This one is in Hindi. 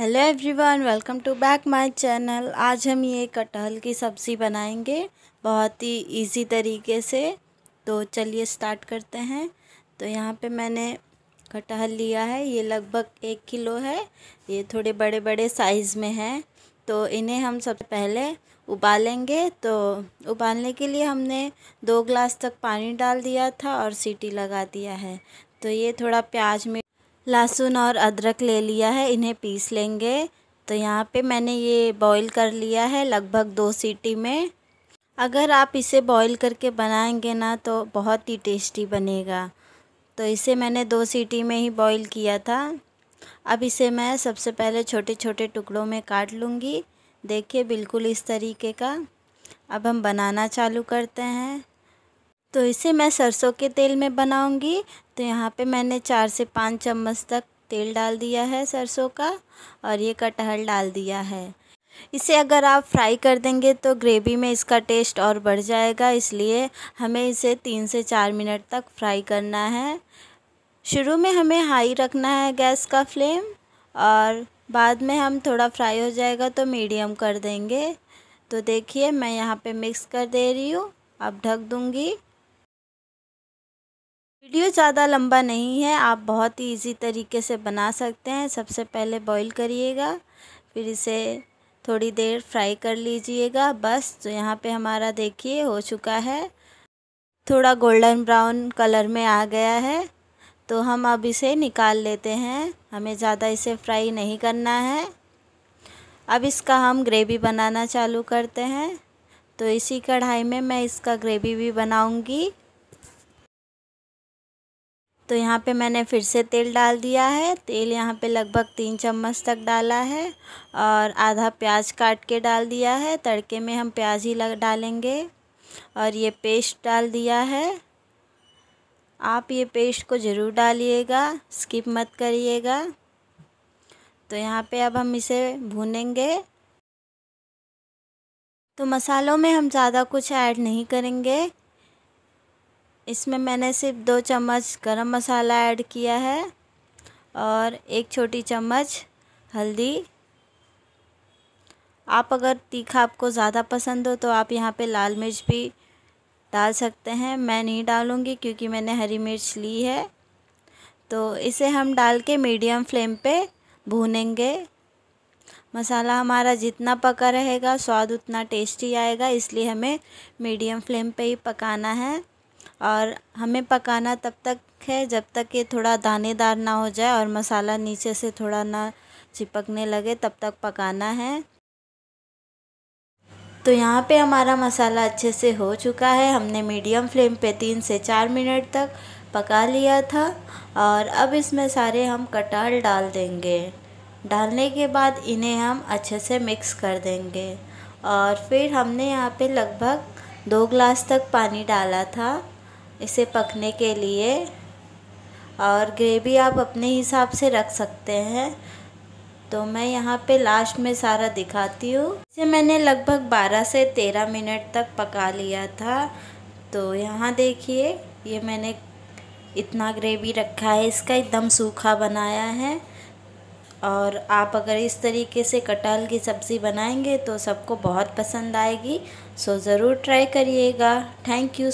hello everyone welcome to back my channel आज हम ये कटहल की सब्ज़ी बनाएंगे बहुत ही इजी तरीके से तो चलिए स्टार्ट करते हैं तो यहाँ पे मैंने कटहल लिया है ये लगभग एक किलो है ये थोड़े बड़े बड़े साइज़ में हैं तो इन्हें हम सबसे पहले उबालेंगे तो उबालने के लिए हमने दो ग्लास तक पानी डाल दिया था और सीटी लगा दिया है तो ये थोड़ा प्याज में लहसुन और अदरक ले लिया है इन्हें पीस लेंगे तो यहाँ पे मैंने ये बॉईल कर लिया है लगभग दो सीटी में अगर आप इसे बॉईल करके बनाएंगे ना तो बहुत ही टेस्टी बनेगा तो इसे मैंने दो सीटी में ही बॉईल किया था अब इसे मैं सबसे पहले छोटे छोटे टुकड़ों में काट लूँगी देखिए बिल्कुल इस तरीके का अब हम बनाना चालू करते हैं तो इसे मैं सरसों के तेल में बनाऊंगी तो यहाँ पे मैंने चार से पाँच चम्मच तक तेल डाल दिया है सरसों का और ये कटहल डाल दिया है इसे अगर आप फ्राई कर देंगे तो ग्रेवी में इसका टेस्ट और बढ़ जाएगा इसलिए हमें इसे तीन से चार मिनट तक फ्राई करना है शुरू में हमें हाई रखना है गैस का फ्लेम और बाद में हम थोड़ा फ्राई हो जाएगा तो मीडियम कर देंगे तो देखिए मैं यहाँ पे मिक्स कर दे रही हूँ अब ढक दूँगी वीडियो ज़्यादा लंबा नहीं है आप बहुत ही इजी तरीके से बना सकते हैं सबसे पहले बॉईल करिएगा फिर इसे थोड़ी देर फ्राई कर लीजिएगा बस तो यहाँ पे हमारा देखिए हो चुका है थोड़ा गोल्डन ब्राउन कलर में आ गया है तो हम अब इसे निकाल लेते हैं हमें ज़्यादा इसे फ्राई नहीं करना है अब इसका हम ग्रेवी बनाना चालू करते हैं तो इसी कढ़ाई में मैं इसका ग्रेवी भी बनाऊंगी तो यहाँ पे मैंने फिर से तेल डाल दिया है तेल यहाँ पे लगभग तीन चम्मच तक डाला है और आधा प्याज काट के डाल दिया है तड़के में हम प्याज ही लग डालेंगे और ये पेस्ट डाल दिया है आप ये पेस्ट को ज़रूर डालिएगा स्किप मत करिएगा तो यहाँ पे अब हम इसे भूनेंगे तो मसालों में हम ज़्यादा कुछ ऐड नहीं करेंगे इसमें मैंने सिर्फ दो चम्मच गरम मसाला ऐड किया है और एक छोटी चम्मच हल्दी आप अगर तीखा आपको ज़्यादा पसंद हो तो आप यहाँ पे लाल मिर्च भी डाल सकते हैं मैं नहीं डालूँगी क्योंकि मैंने हरी मिर्च ली है तो इसे हम डाल के मीडियम फ्लेम पे भूनेंगे मसाला हमारा जितना पका रहेगा स्वाद उतना टेस्टी आएगा इसलिए हमें मीडियम फ्लेम पे ही पकाना है और हमें पकाना तब तक है जब तक ये थोड़ा दानेदार ना हो जाए और मसाला नीचे से थोड़ा ना चिपकने लगे तब तक पकाना है तो यहाँ पे हमारा मसाला अच्छे से हो चुका है हमने मीडियम फ्लेम पे तीन से चार मिनट तक पका लिया था और अब इसमें सारे हम कटहल डाल देंगे डालने के बाद इन्हें हम अच्छे से मिक्स कर देंगे और फिर हमने यहाँ पे लगभग दो ग्लास तक पानी डाला था इसे पकने के लिए और ग्रेवी आप अपने हिसाब से रख सकते हैं तो मैं यहाँ पे लास्ट में सारा दिखाती हूँ इसे मैंने लगभग 12 से 13 मिनट तक पका लिया था तो यहाँ देखिए ये मैंने इतना ग्रेवी रखा है इसका एकदम सूखा बनाया है और आप अगर इस तरीके से कटहल की सब्ज़ी बनाएंगे तो सबको बहुत पसंद आएगी सो ज़रूर ट्राई करिएगा थैंक यू